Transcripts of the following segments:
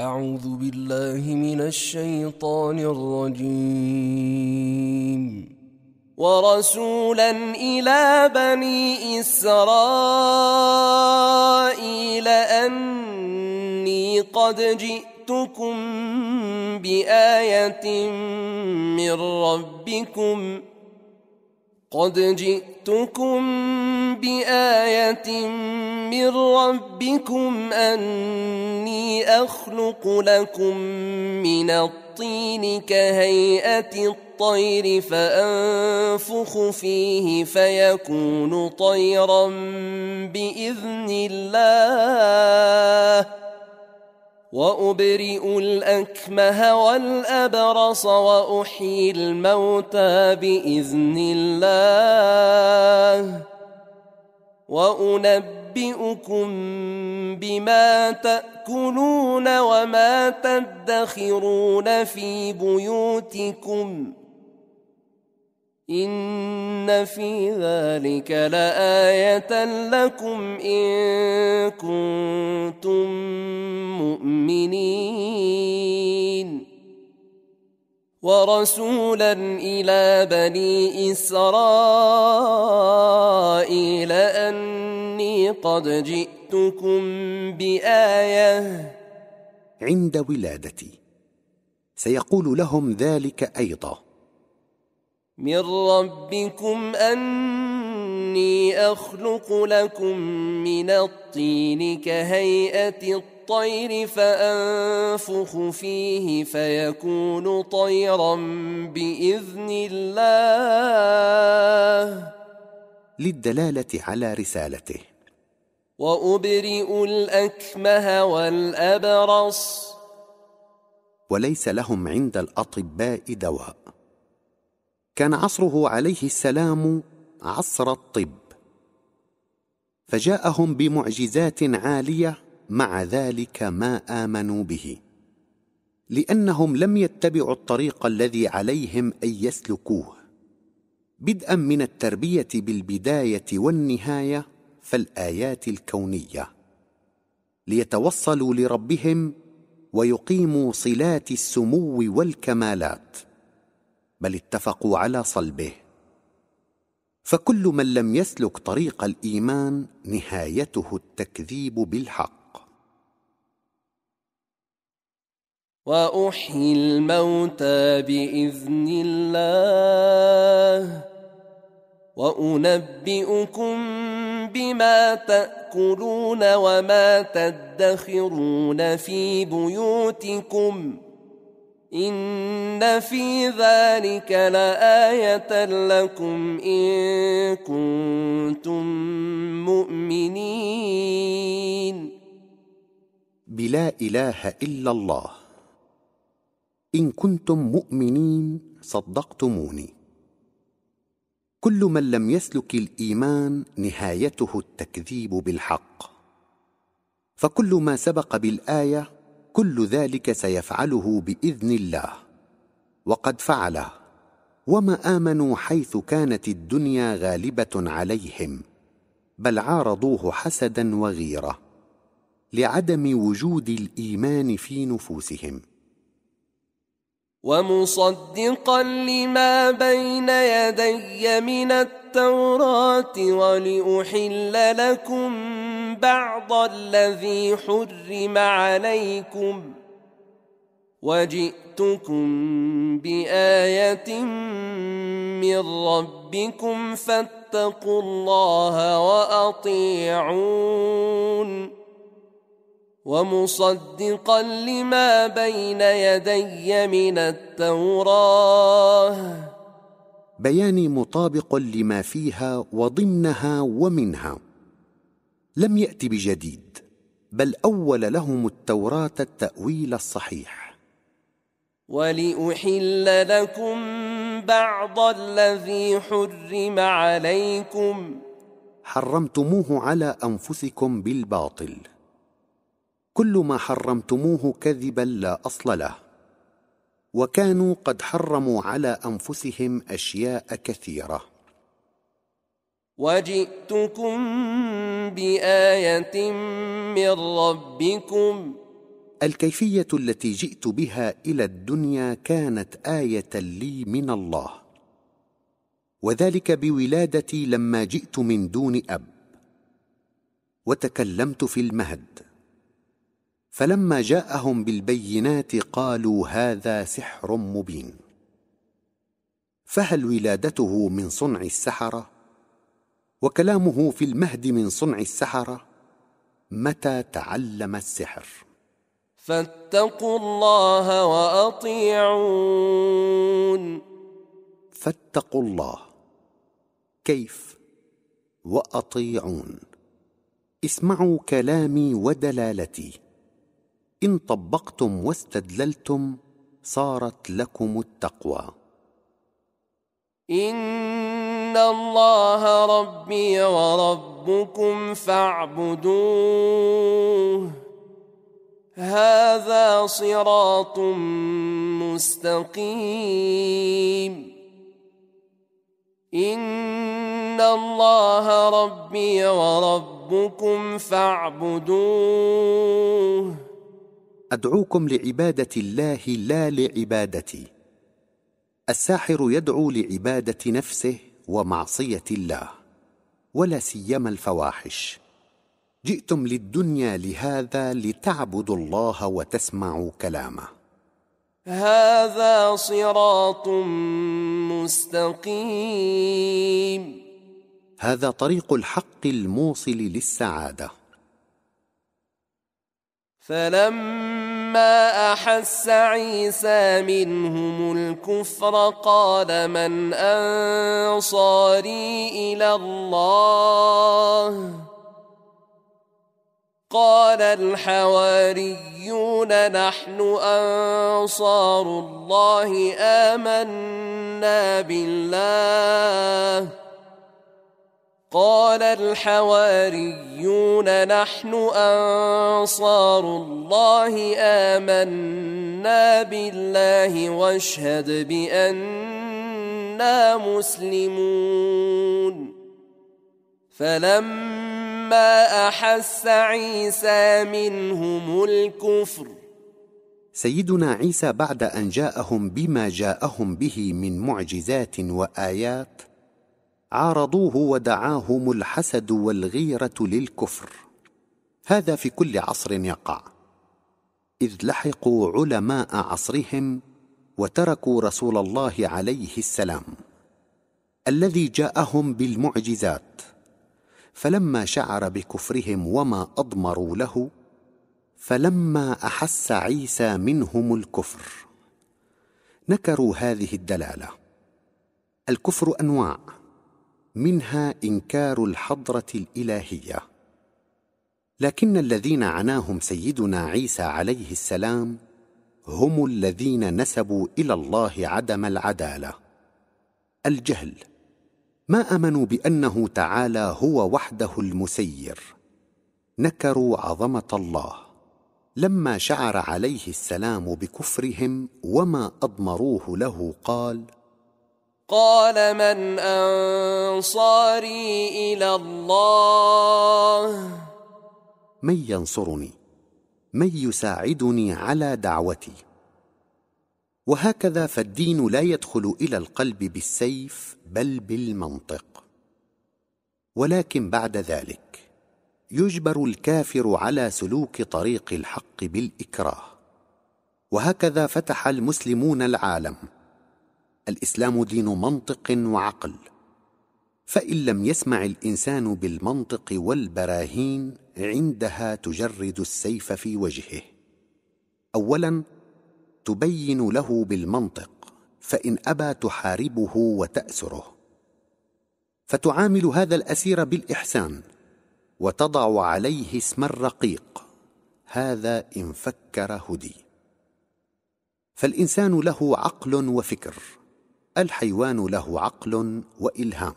أعوذ بالله من الشيطان الرجيم ورسولا إلى بني إسرائيل أني قد جئتكم بآية من ربكم قد جئتكم بآية من من ربكم أني أخلق لكم من الطين كهيئة الطير فأنفخ فيه فيكون طيرا بإذن الله وأبرئ الأكمه والأبرص وأحيي الموتى بإذن الله وأنبئ أنبئكم بما تأكلون وما تدخرون في بيوتكم إن في ذلك لآية لكم إن كنتم مؤمنين ورسولا إلى بني إسرائيل أن قد جئتكم بآية عند ولادتي سيقول لهم ذلك أيضا من ربكم أني أخلق لكم من الطين كهيئة الطير فأنفخ فيه فيكون طيرا بإذن الله للدلالة على رسالته وأبرئ الأكمه والأبرص وليس لهم عند الأطباء دواء كان عصره عليه السلام عصر الطب فجاءهم بمعجزات عاليه مع ذلك ما امنوا به لانهم لم يتبعوا الطريق الذي عليهم ان يسلكوه بدءا من التربيه بالبدايه والنهايه فالايات الكونيه ليتوصلوا لربهم ويقيموا صلات السمو والكمالات بل اتفقوا على صلبه فكل من لم يسلك طريق الايمان نهايته التكذيب بالحق واحيي الموتى باذن الله وانبئكم بما تاكلون وما تدخرون في بيوتكم ان في ذلك لايه لكم ان كنتم مؤمنين بلا اله الا الله ان كنتم مؤمنين صدقتموني كل من لم يسلك الايمان نهايته التكذيب بالحق فكل ما سبق بالايه كل ذلك سيفعله باذن الله وقد فعله وما امنوا حيث كانت الدنيا غالبه عليهم بل عارضوه حسدا وغيره لعدم وجود الايمان في نفوسهم ومصدقا لما بين يدي من التوراة ولأحل لكم بعض الذي حرم عليكم وجئتكم بآية من ربكم فاتقوا الله وأطيعون ومصدقا لما بين يدي من التوراه بياني مطابق لما فيها وضمنها ومنها لم يات بجديد بل اول لهم التوراه التاويل الصحيح ولاحل لكم بعض الذي حرم عليكم حرمتموه على انفسكم بالباطل كل ما حرمتموه كذبا لا اصل له وكانوا قد حرموا على انفسهم اشياء كثيره وجئتكم بايه من ربكم الكيفيه التي جئت بها الى الدنيا كانت ايه لي من الله وذلك بولادتي لما جئت من دون اب وتكلمت في المهد فلما جاءهم بالبينات قالوا هذا سحر مبين فهل ولادته من صنع السحره وكلامه في المهد من صنع السحره متى تعلم السحر فاتقوا الله واطيعون فاتقوا الله كيف واطيعون اسمعوا كلامي ودلالتي ان طبقتم واستدللتم صارت لكم التقوى ان الله ربي وربكم فاعبدوه هذا صراط مستقيم ان الله ربي وربكم فاعبدوه ادعوكم لعباده الله لا لعبادتي الساحر يدعو لعباده نفسه ومعصيه الله ولا سيما الفواحش جئتم للدنيا لهذا لتعبدوا الله وتسمعوا كلامه هذا صراط مستقيم هذا طريق الحق الموصل للسعاده فلما احس عيسى منهم الكفر قال من انصاري الى الله قال الحواريون نحن انصار الله امنا بالله قال الحواريون نحن انصار الله امنا بالله واشهد باننا مسلمون فلما احس عيسى منهم الكفر سيدنا عيسى بعد ان جاءهم بما جاءهم به من معجزات وايات عارضوه ودعاهم الحسد والغيره للكفر هذا في كل عصر يقع اذ لحقوا علماء عصرهم وتركوا رسول الله عليه السلام الذي جاءهم بالمعجزات فلما شعر بكفرهم وما اضمروا له فلما احس عيسى منهم الكفر نكروا هذه الدلاله الكفر انواع منها انكار الحضره الالهيه لكن الذين عناهم سيدنا عيسى عليه السلام هم الذين نسبوا الى الله عدم العداله الجهل ما امنوا بانه تعالى هو وحده المسير نكروا عظمه الله لما شعر عليه السلام بكفرهم وما اضمروه له قال قال من انصاري الى الله من ينصرني من يساعدني على دعوتي وهكذا فالدين لا يدخل الى القلب بالسيف بل بالمنطق ولكن بعد ذلك يجبر الكافر على سلوك طريق الحق بالاكراه وهكذا فتح المسلمون العالم الاسلام دين منطق وعقل فان لم يسمع الانسان بالمنطق والبراهين عندها تجرد السيف في وجهه اولا تبين له بالمنطق فان ابى تحاربه وتاسره فتعامل هذا الاسير بالاحسان وتضع عليه اسم الرقيق هذا ان فكر هدي فالانسان له عقل وفكر الحيوان له عقل والهام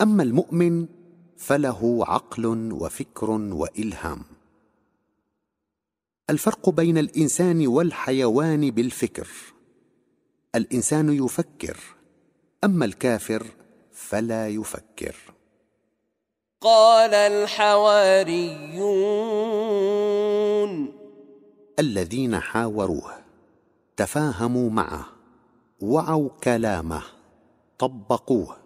اما المؤمن فله عقل وفكر والهام الفرق بين الانسان والحيوان بالفكر الانسان يفكر اما الكافر فلا يفكر قال الحواريون الذين حاوروه تفاهموا معه وعوا كلامه طبقوه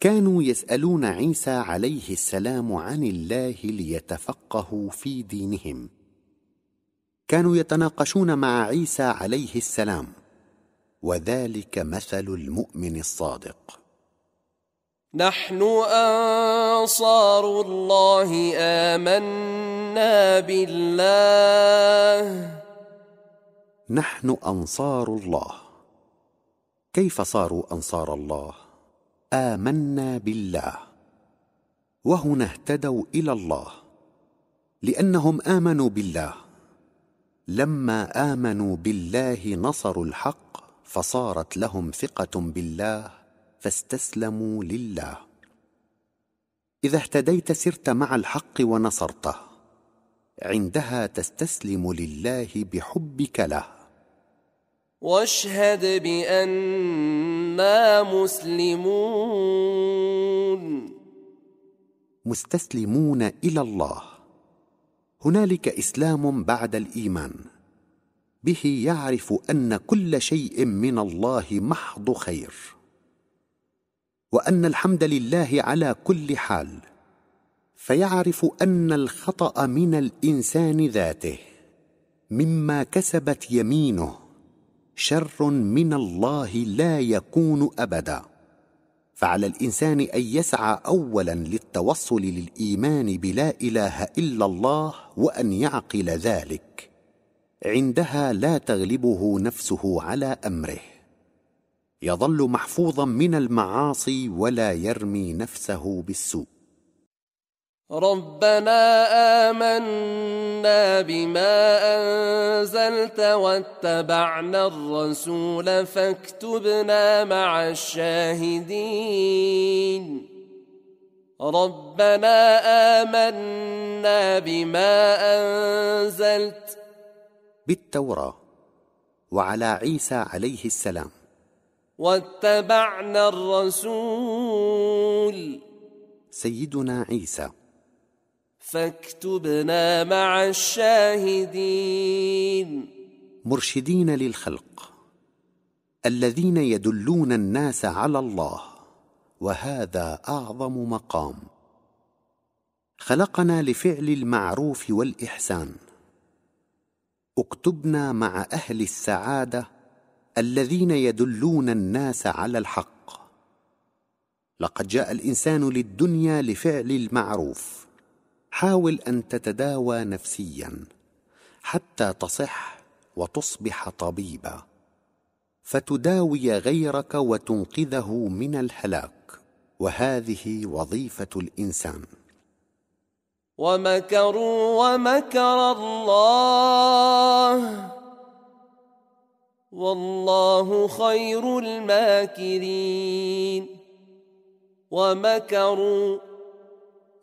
كانوا يسالون عيسى عليه السلام عن الله ليتفقهوا في دينهم كانوا يتناقشون مع عيسى عليه السلام وذلك مثل المؤمن الصادق نحن انصار الله امنا بالله نحن انصار الله كيف صاروا انصار الله امنا بالله وهنا اهتدوا الى الله لانهم امنوا بالله لما امنوا بالله نصروا الحق فصارت لهم ثقه بالله فاستسلموا لله اذا اهتديت سرت مع الحق ونصرته عندها تستسلم لله بحبك له واشهد بأننا مسلمون مستسلمون إلى الله هنالك إسلام بعد الإيمان به يعرف أن كل شيء من الله محض خير وأن الحمد لله على كل حال فيعرف أن الخطأ من الإنسان ذاته مما كسبت يمينه شر من الله لا يكون ابدا فعلى الانسان ان يسعى اولا للتوصل للايمان بلا اله الا الله وان يعقل ذلك عندها لا تغلبه نفسه على امره يظل محفوظا من المعاصي ولا يرمي نفسه بالسوء ربنا آمنا بما أنزلت واتبعنا الرسول فاكتبنا مع الشاهدين ربنا آمنا بما أنزلت بالتوراة وعلى عيسى عليه السلام واتبعنا الرسول سيدنا عيسى فاكتبنا مع الشاهدين مرشدين للخلق الذين يدلون الناس على الله وهذا اعظم مقام خلقنا لفعل المعروف والاحسان اكتبنا مع اهل السعاده الذين يدلون الناس على الحق لقد جاء الانسان للدنيا لفعل المعروف حاول ان تتداوى نفسيا حتى تصح وتصبح طبيبا فتداوي غيرك وتنقذه من الهلاك وهذه وظيفه الانسان ومكروا ومكر الله والله خير الماكرين ومكروا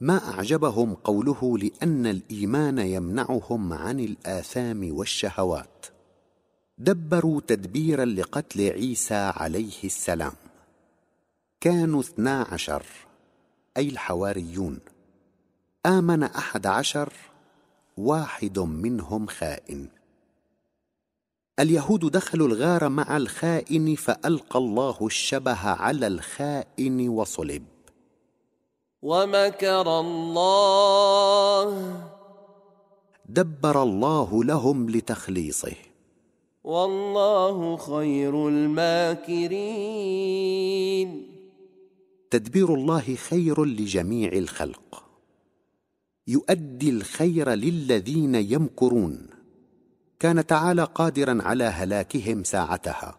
ما اعجبهم قوله لان الايمان يمنعهم عن الاثام والشهوات دبروا تدبيرا لقتل عيسى عليه السلام كانوا اثنا عشر اي الحواريون امن احد عشر واحد منهم خائن اليهود دخلوا الغار مع الخائن فالقى الله الشبه على الخائن وصلب ومكر الله دبر الله لهم لتخليصه والله خير الماكرين تدبير الله خير لجميع الخلق يؤدي الخير للذين يمكرون كان تعالى قادرا على هلاكهم ساعتها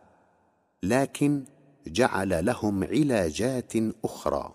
لكن جعل لهم علاجات اخرى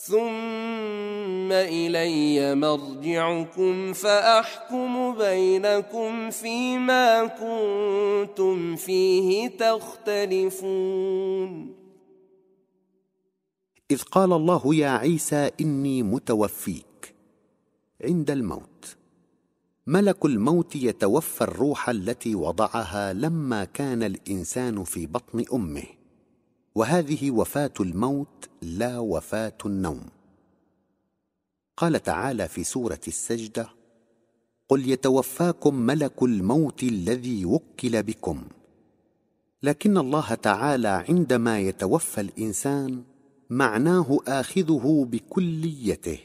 ثم الي مرجعكم فاحكم بينكم فيما كنتم فيه تختلفون اذ قال الله يا عيسى اني متوفيك عند الموت ملك الموت يتوفى الروح التي وضعها لما كان الانسان في بطن امه وهذه وفاه الموت لا وفاه النوم قال تعالى في سوره السجده قل يتوفاكم ملك الموت الذي وكل بكم لكن الله تعالى عندما يتوفى الانسان معناه اخذه بكليته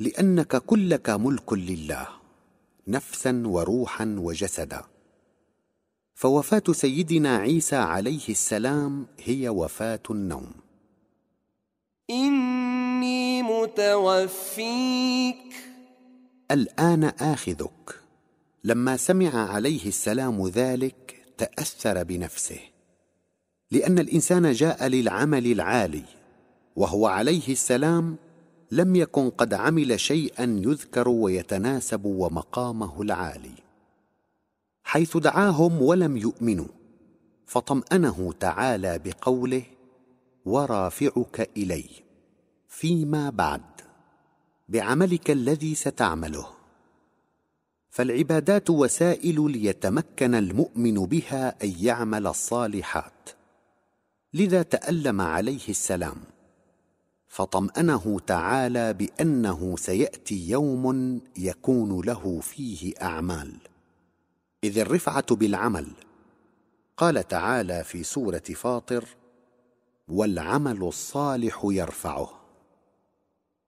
لانك كلك ملك لله نفسا وروحا وجسدا فوفاه سيدنا عيسى عليه السلام هي وفاه النوم اني متوفيك الان اخذك لما سمع عليه السلام ذلك تاثر بنفسه لان الانسان جاء للعمل العالي وهو عليه السلام لم يكن قد عمل شيئا يذكر ويتناسب ومقامه العالي حيث دعاهم ولم يؤمنوا فطمانه تعالى بقوله ورافعك الي فيما بعد بعملك الذي ستعمله فالعبادات وسائل ليتمكن المؤمن بها ان يعمل الصالحات لذا تالم عليه السلام فطمانه تعالى بانه سياتي يوم يكون له فيه اعمال اذ الرفعه بالعمل قال تعالى في سوره فاطر والعمل الصالح يرفعه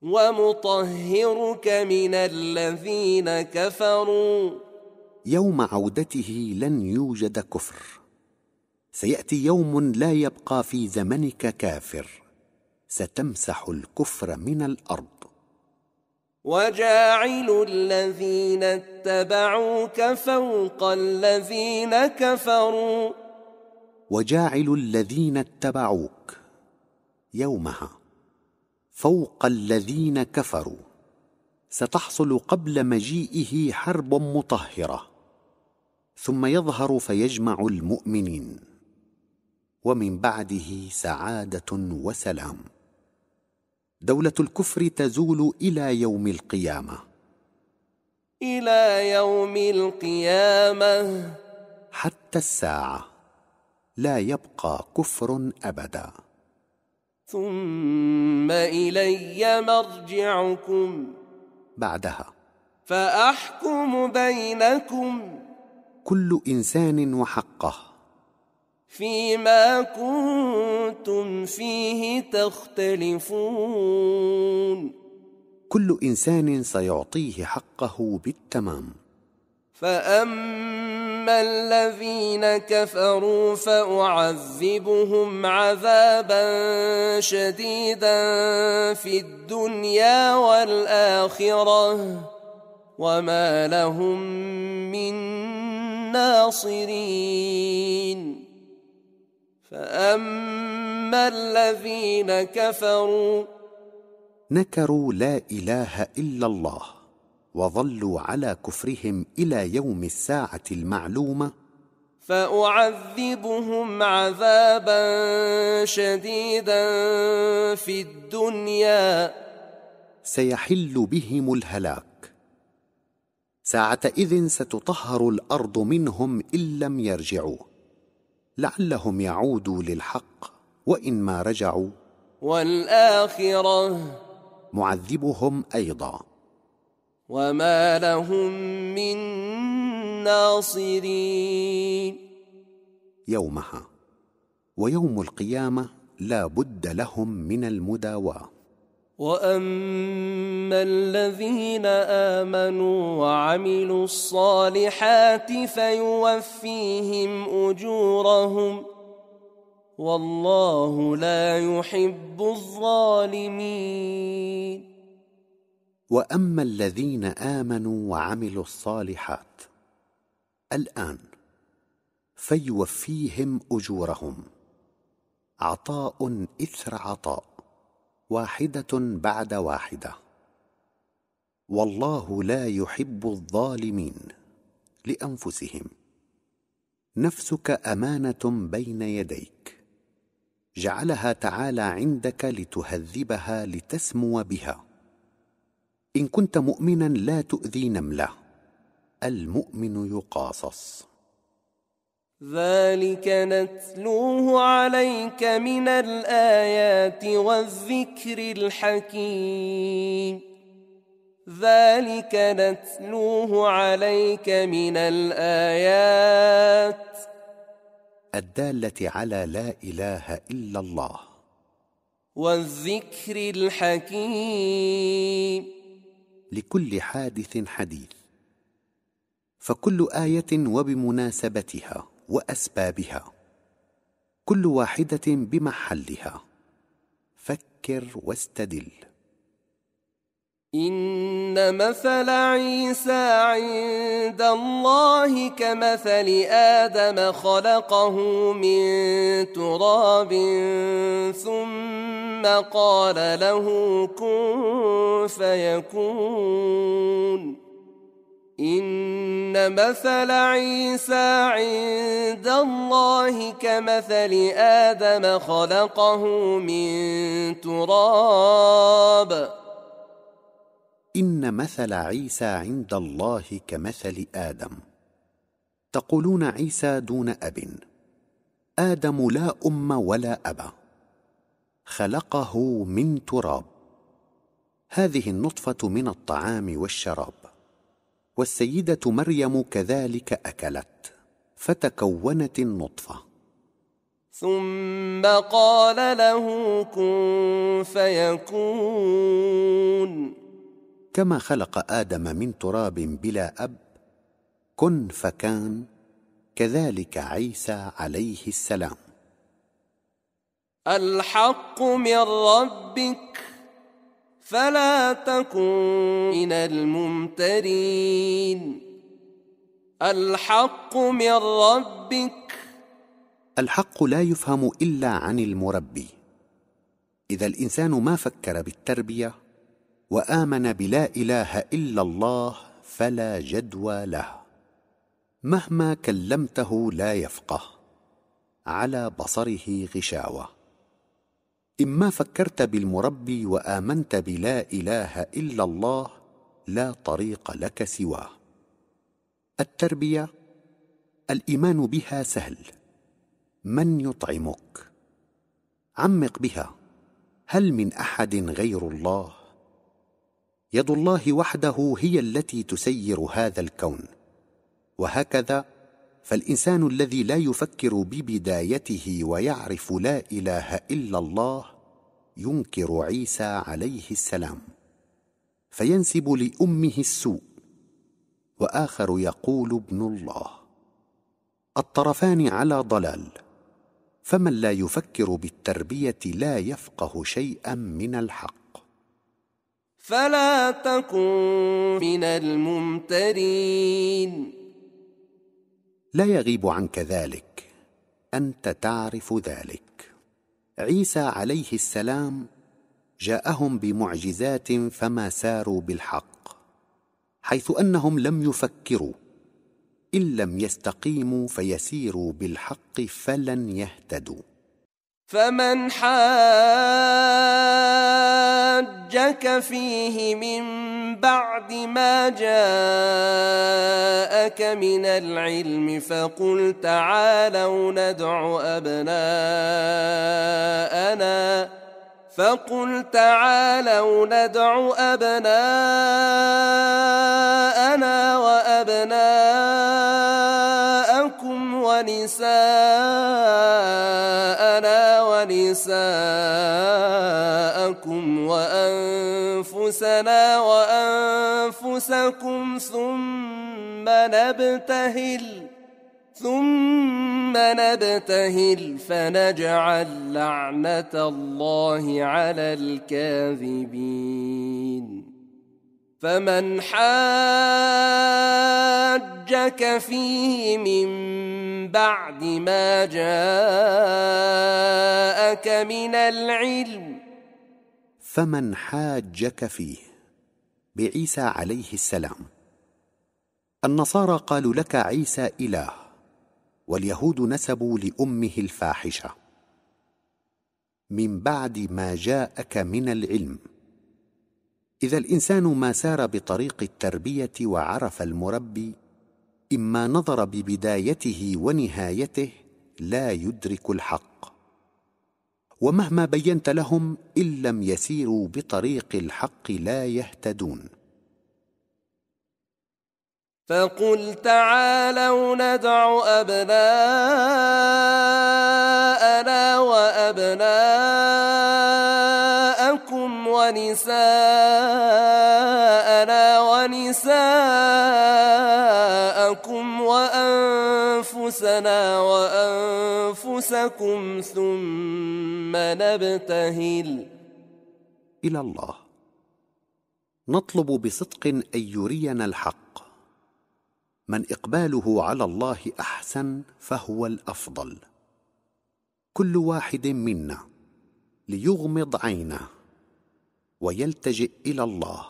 ومطهرك من الذين كفروا يوم عودته لن يوجد كفر سياتي يوم لا يبقى في زمنك كافر ستمسح الكفر من الارض وجاعل الذين اتبعوك فوق الذين كفروا وجاعل الذين اتبعوك يومها فوق الذين كفروا ستحصل قبل مجيئه حرب مطهره ثم يظهر فيجمع المؤمنين ومن بعده سعاده وسلام دوله الكفر تزول الى يوم القيامه الى يوم القيامه حتى الساعه لا يبقى كفر ابدا ثم الي مرجعكم بعدها فاحكم بينكم كل انسان وحقه فيما كنتم فيه تختلفون كل انسان سيعطيه حقه بالتمام فاما الذين كفروا فاعذبهم عذابا شديدا في الدنيا والاخره وما لهم من ناصرين فأما الذين كفروا نكروا لا إله إلا الله وظلوا على كفرهم إلى يوم الساعة المعلومة فأعذبهم عذابا شديدا في الدنيا سيحل بهم الهلاك ساعتئذ ستطهر الارض منهم ان لم يرجعوا لعلهم يعودوا للحق وان ما رجعوا والاخره معذبهم ايضا وما لهم من ناصرين يومها ويوم القيامه لا بد لهم من المداواه واما الذين امنوا وعملوا الصالحات فيوفيهم اجورهم والله لا يحب الظالمين واما الذين امنوا وعملوا الصالحات الان فيوفيهم اجورهم عطاء اثر عطاء واحده بعد واحده والله لا يحب الظالمين لانفسهم نفسك امانه بين يديك جعلها تعالى عندك لتهذبها لتسمو بها ان كنت مؤمنا لا تؤذي نمله المؤمن يقاصص ذلك نتلوه عليك من الآيات والذكر الحكيم ذلك نتلوه عليك من الآيات الدالة على لا إله إلا الله والذكر الحكيم لكل حادث حديث فكل آية وبمناسبتها واسبابها كل واحده بمحلها فكر واستدل ان مثل عيسى عند الله كمثل ادم خلقه من تراب ثم قال له كن فيكون إن مثل عيسى عند الله كمثل آدم خلقه من تراب إن مثل عيسى عند الله كمثل آدم تقولون عيسى دون أب آدم لا أم ولا أبا خلقه من تراب هذه النطفة من الطعام والشراب والسيده مريم كذلك اكلت فتكونت النطفه ثم قال له كن فيكون كما خلق ادم من تراب بلا اب كن فكان كذلك عيسى عليه السلام الحق من ربك فلا تكن من الممترين الحق من ربك الحق لا يفهم الا عن المربي اذا الانسان ما فكر بالتربيه وامن بلا اله الا الله فلا جدوى له مهما كلمته لا يفقه على بصره غشاوه اما فكرت بالمربي وامنت بلا اله الا الله لا طريق لك سواه التربيه الايمان بها سهل من يطعمك عمق بها هل من احد غير الله يد الله وحده هي التي تسير هذا الكون وهكذا فالانسان الذي لا يفكر ببدايته ويعرف لا اله الا الله ينكر عيسى عليه السلام فينسب لامه السوء واخر يقول ابن الله الطرفان على ضلال فمن لا يفكر بالتربيه لا يفقه شيئا من الحق فلا تكن من الممترين لا يغيب عنك ذلك انت تعرف ذلك عيسى عليه السلام جاءهم بمعجزات فما ساروا بالحق حيث انهم لم يفكروا ان لم يستقيموا فيسيروا بالحق فلن يهتدوا فمن حاجك فيه من بعد ما جاءك من العلم فقل تعالوا ندع أبناءنا فقل تعالوا ندع أبناءنا وأبناءنا أنفسكم وأنفسنا وأنفسكم ثم نبتهل ثم نبتهل فنجعل لعنة الله على الكاذبين فمن حاجك فيه من بعد ما جاءك من العلم فمن حاجك فيه بعيسى عليه السلام النصارى قالوا لك عيسى اله واليهود نسبوا لامه الفاحشه من بعد ما جاءك من العلم اذا الانسان ما سار بطريق التربيه وعرف المربي اما نظر ببدايته ونهايته لا يدرك الحق ومهما بينت لهم ان لم يسيروا بطريق الحق لا يهتدون فقل تعالوا ندع أبناءنا وأبناءكم ونساءنا ونساءكم وأنفسنا أنفسكم ثم نبتهل إلى الله نطلب بصدق أن يرينا الحق من إقباله على الله أحسن فهو الأفضل كل واحد منا ليغمض عينه ويلتجئ إلى الله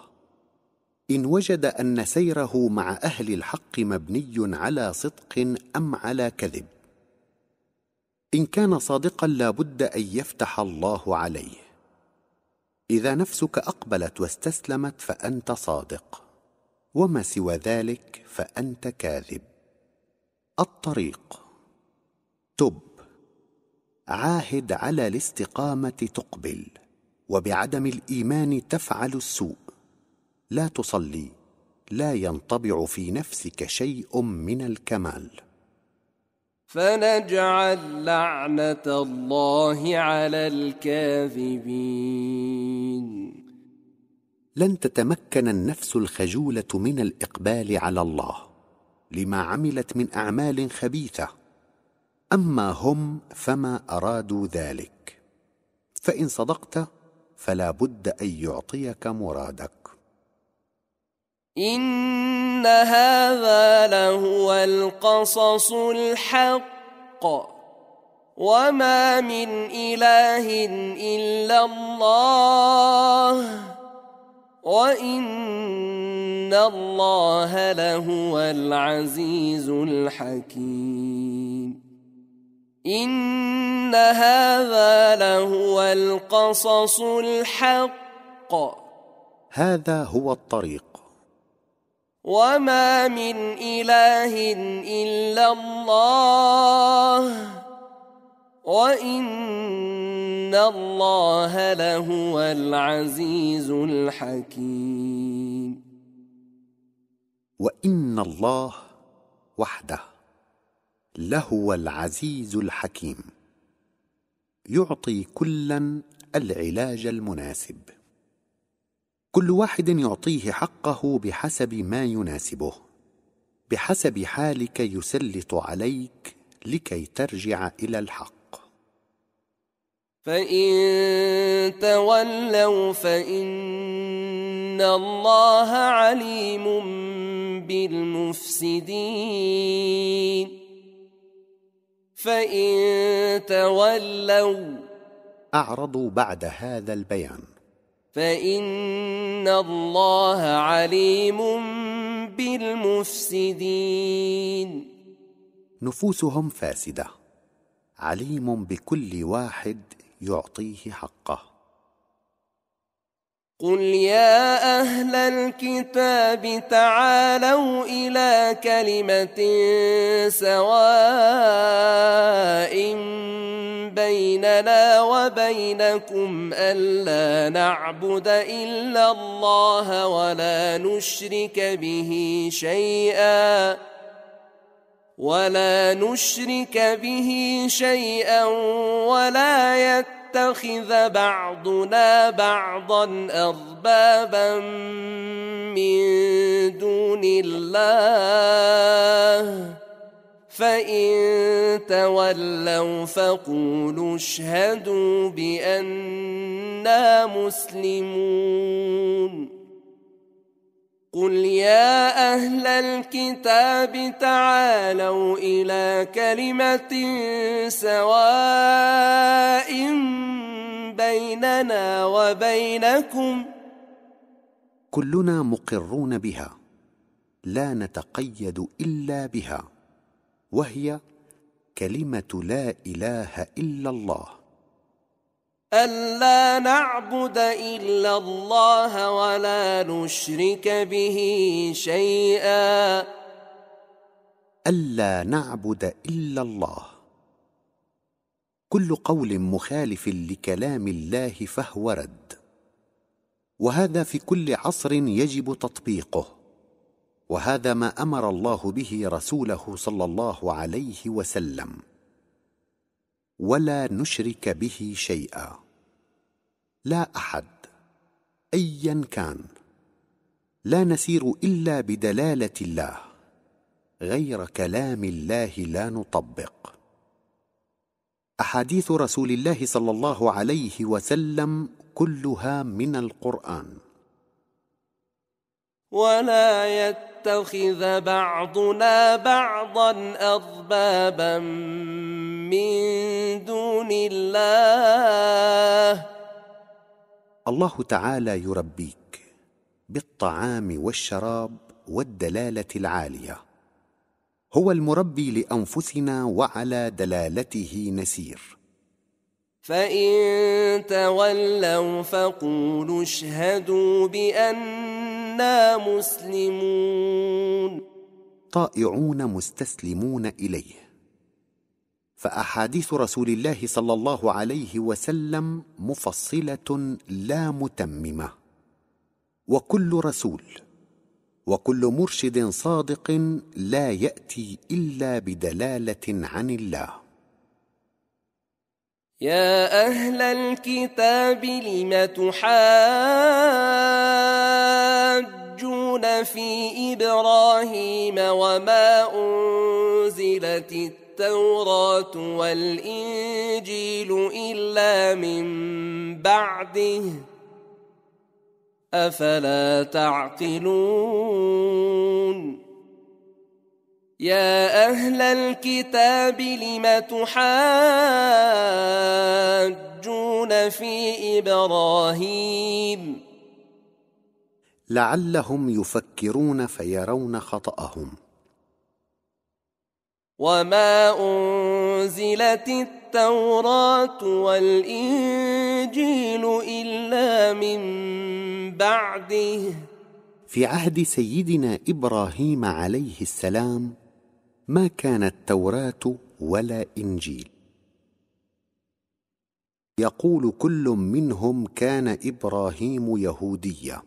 إن وجد أن سيره مع أهل الحق مبني على صدق أم على كذب ان كان صادقا لا بد ان يفتح الله عليه اذا نفسك اقبلت واستسلمت فانت صادق وما سوى ذلك فانت كاذب الطريق تب عاهد على الاستقامه تقبل وبعدم الايمان تفعل السوء لا تصلي لا ينطبع في نفسك شيء من الكمال فنجعل لعنة الله على الكاذبين لن تتمكن النفس الخجولة من الإقبال على الله لما عملت من أعمال خبيثة أما هم فما أرادوا ذلك فإن صدقت فلا بد أن يعطيك مرادك إن هذا لهو القصص الحق وما من إله إلا الله وإن الله لهو العزيز الحكيم إن هذا لهو القصص الحق هذا هو الطريق وما من إله إلا الله وإن الله لهو العزيز الحكيم وإن الله وحده لهو العزيز الحكيم يعطي كلا العلاج المناسب كل واحد يعطيه حقه بحسب ما يناسبه بحسب حالك يسلط عليك لكي ترجع الى الحق فان تولوا فان الله عليم بالمفسدين فان تولوا اعرضوا بعد هذا البيان فإن الله عليم بالمفسدين نفوسهم فاسدة عليم بكل واحد يعطيه حقه قل يا أهل الكتاب تعالوا إلى كلمة سواء بيننا وبينكم ألا نعبد إلا الله ولا نشرك به شيئا ولا نشرك به شيئا ولا يتخذ بعضنا بعضا أربابا من دون الله فإن تولوا فقولوا اشهدوا بأننا مسلمون قل يا أهل الكتاب تعالوا إلى كلمة سواء بيننا وبينكم كلنا مقرون بها لا نتقيد إلا بها وهي كلمه لا اله الا الله الا نعبد الا الله ولا نشرك به شيئا الا نعبد الا الله كل قول مخالف لكلام الله فهو رد وهذا في كل عصر يجب تطبيقه وهذا ما امر الله به رسوله صلى الله عليه وسلم ولا نشرك به شيئا لا احد ايا كان لا نسير الا بدلاله الله غير كلام الله لا نطبق احاديث رسول الله صلى الله عليه وسلم كلها من القران ولا يت يتخذ بعضنا بعضا أربابا من دون الله الله تعالى يربيك بالطعام والشراب والدلاله العاليه هو المربي لانفسنا وعلى دلالته نسير فإن تولوا فقولوا اشهدوا بأننا مسلمون طائعون مستسلمون إليه فأحاديث رسول الله صلى الله عليه وسلم مفصلة لا متممة وكل رسول وكل مرشد صادق لا يأتي إلا بدلالة عن الله يا أهل الكتاب لم تحاجون في إبراهيم وما أنزلت التوراة والإنجيل إلا من بعده أفلا تعقلون يا أهل الكتاب لم تحاجون في إبراهيم لعلهم يفكرون فيرون خطأهم وما أنزلت التوراة والإنجيل إلا من بعده في عهد سيدنا إبراهيم عليه السلام ما كانت توراة ولا إنجيل يقول كل منهم كان إبراهيم يهوديا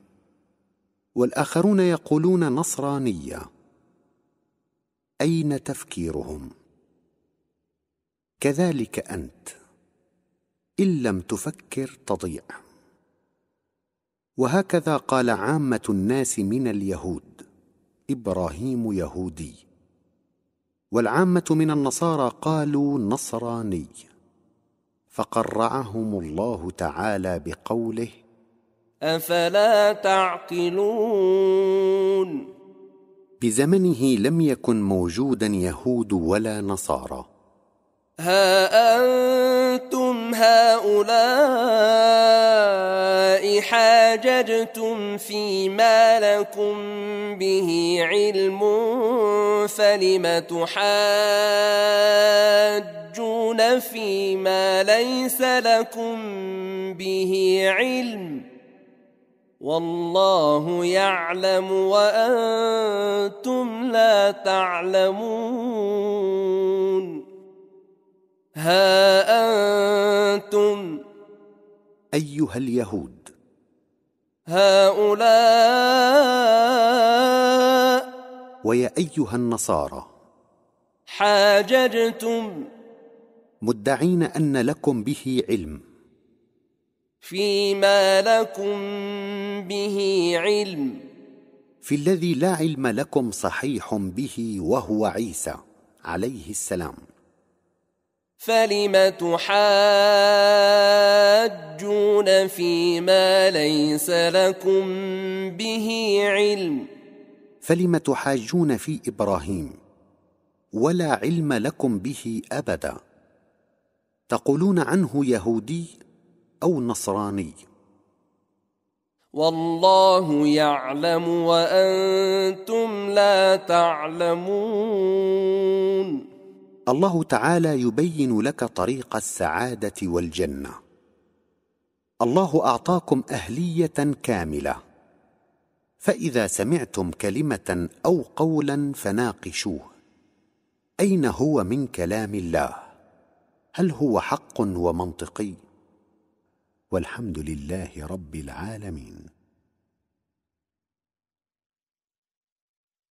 والآخرون يقولون نصرانيا أين تفكيرهم؟ كذلك أنت إن لم تفكر تضيع وهكذا قال عامة الناس من اليهود إبراهيم يهودي والعامه من النصارى قالوا نصراني فقرعهم الله تعالى بقوله افلا تعقلون بزمنه لم يكن موجودا يهود ولا نصارى ها انتم أنتم هؤلاء حاججتم فيما لكم به علم فلم تحاجون فيما ليس لكم به علم والله يعلم وأنتم لا تعلمون ها أنتم أيها اليهود هؤلاء ويا أيها النصارى حاججتم مدعين أن لكم به علم فيما لكم به علم في الذي لا علم لكم صحيح به وهو عيسى عليه السلام فلم تحاجون فيما ليس لكم به علم فلم تحاجون في ابراهيم ولا علم لكم به ابدا تقولون عنه يهودي او نصراني والله يعلم وانتم لا تعلمون الله تعالى يبين لك طريق السعاده والجنه الله اعطاكم اهليه كامله فاذا سمعتم كلمه او قولا فناقشوه اين هو من كلام الله هل هو حق ومنطقي والحمد لله رب العالمين